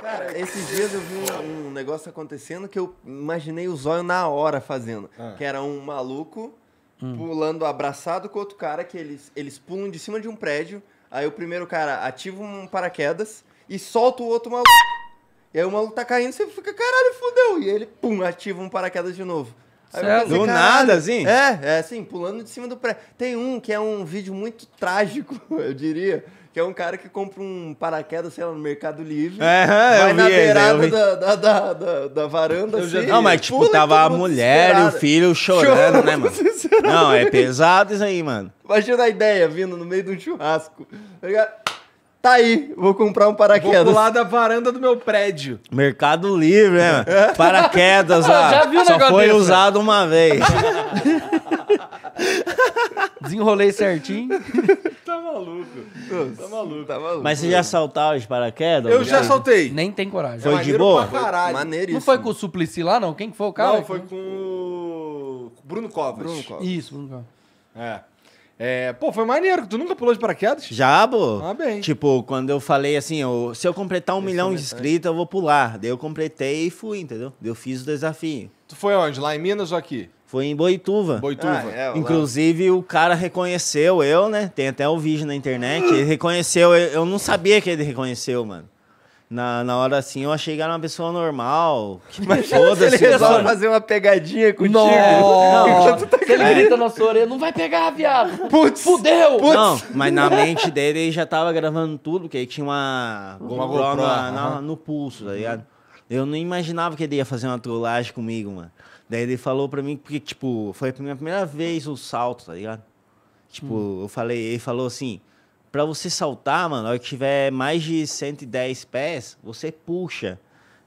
Cara, esses dias eu vi um, um, negócio acontecendo que eu imaginei o zóio na hora fazendo. Ah. Que era um maluco hum. pulando abraçado com outro cara, que eles, eles pulam de cima de um prédio. Aí o primeiro cara ativa um paraquedas e solta o outro maluco. E aí o maluco tá caindo, você fica, caralho, fudeu. E ele, pum, ativa um paraquedas de novo. Pensei, do assim, nada, assim? É, é assim, pulando de cima do prédio. Tem um que é um vídeo muito trágico, eu diria, que é um cara que compra um paraquedas, sei lá, no Mercado Livre. É, é vai eu na beirada eu da, da, da, da, da varanda, eu assim. Já... Não, mas tipo, tava a mulher e o filho chorando, né, mano? Não, é pesado isso aí, mano. Imagina a ideia vindo no meio de um churrasco. Tá, tá aí, vou comprar um paraquedas. Vou pular da varanda do meu prédio. Mercado Livre, né? Mano? Paraquedas, ó. Já viu Só foi desse, usado né? uma vez. Desenrolei certinho. tá maluco. Tá maluco. Tá maluco. Mas você já saltou de paraquedas? Eu já saltei. Nem tem coragem. Foi de boa? Maneiríssimo. Não foi com o Suplicy lá, não? Quem que foi o cara? Não, foi com o Bruno Covas. Bruno Covas. Isso, Bruno Covas. É. É, pô, foi maneiro. Tu nunca pulou de paraquedas? Já, pô. Ah, bem. Tipo, quando eu falei assim, eu, se eu completar um Esse milhão é de inscritos, eu vou pular. Daí eu completei e fui, entendeu? Eu fiz o desafio. Tu foi onde? Lá em Minas ou aqui? Foi em Boituva. Boituva. Ah, é, Inclusive, o cara reconheceu eu, né? Tem até o vídeo na internet. Ele reconheceu. Eu não sabia que ele reconheceu, mano. Na, na hora assim, eu achei que era uma pessoa normal. toda mas foda-se. Ele resolve fazer uma pegadinha contigo. Não, não. Tá se ele grita na sua orelha, não vai pegar, viado. Putz. Fudeu. Putz. Não, mas na mente dele ele já tava gravando tudo, porque ele tinha uma, uma GoPro, na, na, no pulso, tá ligado? Uhum. Eu não imaginava que ele ia fazer uma trollagem comigo, mano. Daí ele falou pra mim, porque, tipo, foi a minha primeira vez o salto, tá ligado? Tipo, hum. eu falei, ele falou assim, pra você saltar, mano, na hora que tiver mais de 110 pés, você puxa.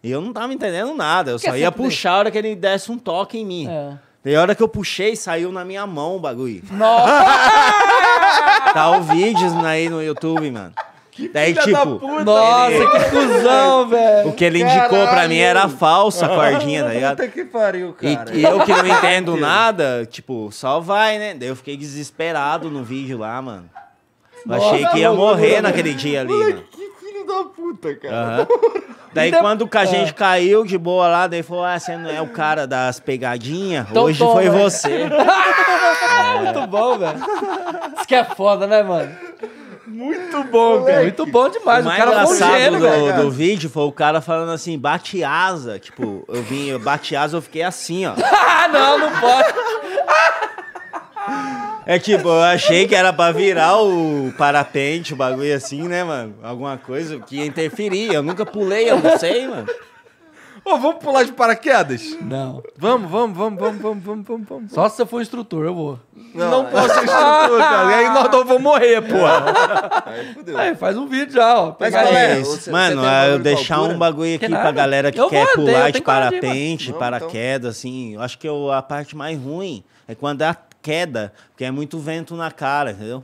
E eu não tava entendendo nada, eu só é ia puxar a hora que ele desse um toque em mim. É. Daí a hora que eu puxei, saiu na minha mão o bagulho. Nossa! tá o vídeo aí no YouTube, mano. Que Daí, tipo, da nossa, ele... que cuzão, velho. O que ele Caralho. indicou pra mim era falsa a cordinha, tá ligado? Puta que pariu, cara. E, e eu que não entendo nada, tipo, só vai, né? Daí eu fiquei desesperado no vídeo lá, mano. Eu achei nossa, que ia morrer mano. naquele dia ali. Mano. Mano. Que filho da puta, cara. Daí quando a é. gente caiu de boa lá, daí falou: Ah, você não é o cara das pegadinhas? Então Hoje foi véio. você. é. Muito bom, velho. Isso que é foda, né, mano? Muito bom, cara. Muito bom demais. O, mais o cara engraçado do, do vídeo foi o cara falando assim, bate asa. Tipo, eu vim, eu bate asa, eu fiquei assim, ó. Ah, não, não pode. É tipo, eu achei que era pra virar o parapente, o bagulho assim, né, mano? Alguma coisa que ia interferir. Eu nunca pulei, eu não sei, mano. Ô, vamos pular de paraquedas? Não. Vamos, vamos, vamos, vamos, vamos, vamos, vamos, vamos. Só se você for instrutor, eu vou. Não, não é. posso ser instrutor, cara. E aí nós vamos morrer, porra. Aí fudeu. Aí faz um vídeo já, ó. Mas, galera, é? você, Mano, você eu deixar um bagulho aqui que pra galera que eu quer vou, pular de parapente, não, paraquedas, então... assim. Eu acho que eu, a parte mais ruim é quando é a queda, porque é muito vento na cara, entendeu?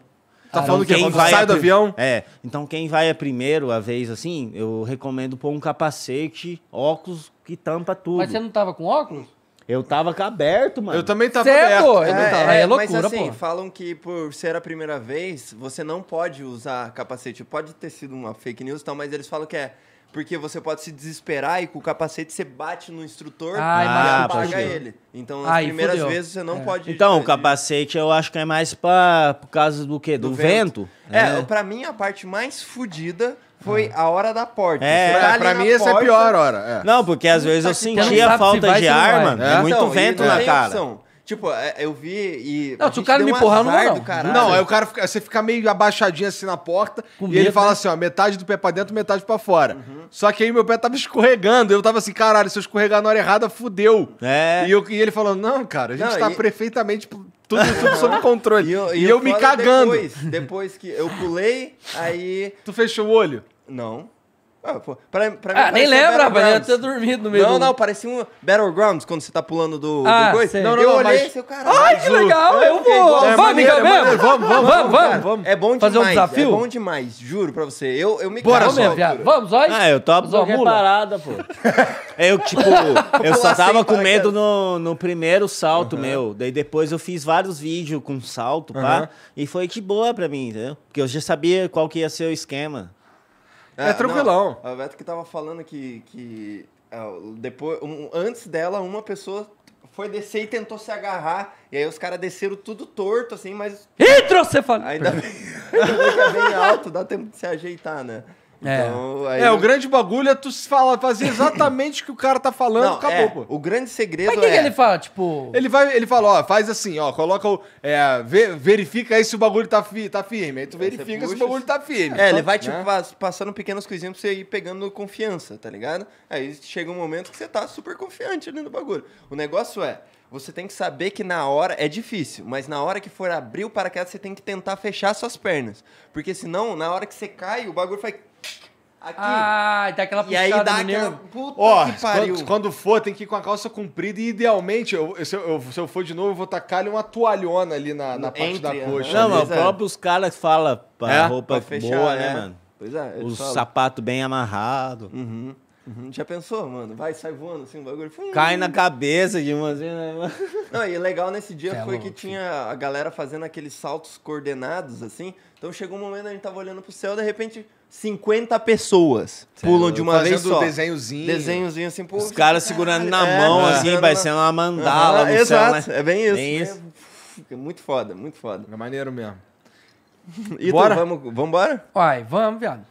Tá falando então, que é quem vai sai do avião? É. Então, quem vai a primeiro, a vez assim, eu recomendo pôr um capacete, óculos que tampa tudo. Mas você não tava com óculos? Eu tava aberto, mano. Eu também tava Certo? É aberto. É, também tava. É, é loucura, mas assim, pô. falam que por ser a primeira vez, você não pode usar capacete. Pode ter sido uma fake news e tal, mas eles falam que é porque você pode se desesperar e com o capacete você bate no instrutor ah, e e apaga ele. Então, nas Ai, primeiras fudeu. vezes você não é. pode. Então, o capacete eu acho que é mais pra, por causa do quê? Do, do vento. vento? É, é, pra mim a parte mais fodida foi ah. a hora da porta. É, tá pra mim essa é a pior hora. É. Não, porque às vezes eu sentia falta de ar, mano. Então, muito vento na cara. Opção. Tipo, é, é, eu vi e. Não, se o cara me empurrar, não não. Não, aí o cara fica, você fica meio abaixadinho assim na porta Com e medo, ele fala né? assim: ó, metade do pé pra dentro, metade pra fora. Uhum. Só que aí meu pé tava escorregando. Eu tava assim, caralho, se eu escorregar na hora errada, fudeu. É. E, eu, e ele falando: não, cara, a gente não, tá e... perfeitamente tudo, tudo sob controle. E eu, e eu, eu me cagando. Depois, depois que eu pulei, aí. Tu fechou o olho? Não. Ah, pra, pra ah mim, nem lembra, rapaz. Eu tinha dormido no meio Não, do... não, parecia um Battlegrounds quando você tá pulando do, ah, do coisa. Não, não, eu não, olhei mas... seu caralho. Ai, que legal, é eu, é vou. É, vamos, Miguel, é vamos, vamos, vamos, vamos, vamos. É bom Fazer demais. Fazer é um desafio? É bom demais, juro pra você. Eu, eu me Bora, vamos, viado. Vamos, olha. Ah, eu topo uma parada, pô. eu, tipo, eu só tava assim, com medo no, no primeiro salto uhum. meu. Daí depois eu fiz vários vídeos com salto, pá. E foi de boa pra mim, entendeu? Porque eu já sabia qual que ia ser o esquema. É, é tranquilão. Não, a Beto que tava falando que, que é, depois, um, antes dela, uma pessoa foi descer e tentou se agarrar. E aí os caras desceram tudo torto, assim, mas. Ih, Ainda ainda bem é bem alto, dá tempo de se ajeitar, né? É. Então, é. Aí... é, o grande bagulho é tu fala, fazer exatamente o que o cara tá falando, não, acabou, é, pô. O grande segredo Mas o que, é... que ele fala, tipo... Ele, vai, ele fala, ó, faz assim, ó, coloca o... É, verifica aí se o bagulho tá, fi, tá firme. Aí tu aí verifica se o bagulho tá firme. É, ele tá, vai, tipo, né? passando pequenas coisinhas pra você ir pegando confiança, tá ligado? Aí chega um momento que você tá super confiante ali no bagulho. O negócio é, você tem que saber que na hora é difícil, mas na hora que for abrir o paraquedas, você tem que tentar fechar suas pernas. Porque senão, na hora que você cai, o bagulho faz. Aqui. Ah, dá aquela puxada e aí dá no aquela... Puta que pariu. Quando, quando, for, tem que ir com a calça comprida e idealmente, eu, se, eu, se eu for de novo, eu vou tacar uma toalhona ali na, na parte Entre, da coxa. Não, mas é. próprios caras falam pra é? roupa pra fechar, boa, né, é. mano? Pois é. O sapato bem amarrado. Uhum. Uhum. Já pensou, mano? Vai, sai voando assim, o bagulho. Fum. Cai na cabeça de uma. Assim, né, Não, e legal nesse dia é foi louco. que tinha a galera fazendo aqueles saltos coordenados, assim. Então chegou um momento a gente tava olhando pro céu, de repente, 50 pessoas é pulam de uma fazendo vez só. desenhozinho. Desenhozinho assim, pô. Os caras segurando na é, mão, assim, vai sendo uma mandala. Uhum, exato, céu, né? é bem isso. Bem é isso. É muito foda, muito foda. É maneiro mesmo. Então, Bora? Vamos, vamos embora? Uai, vamos, viado.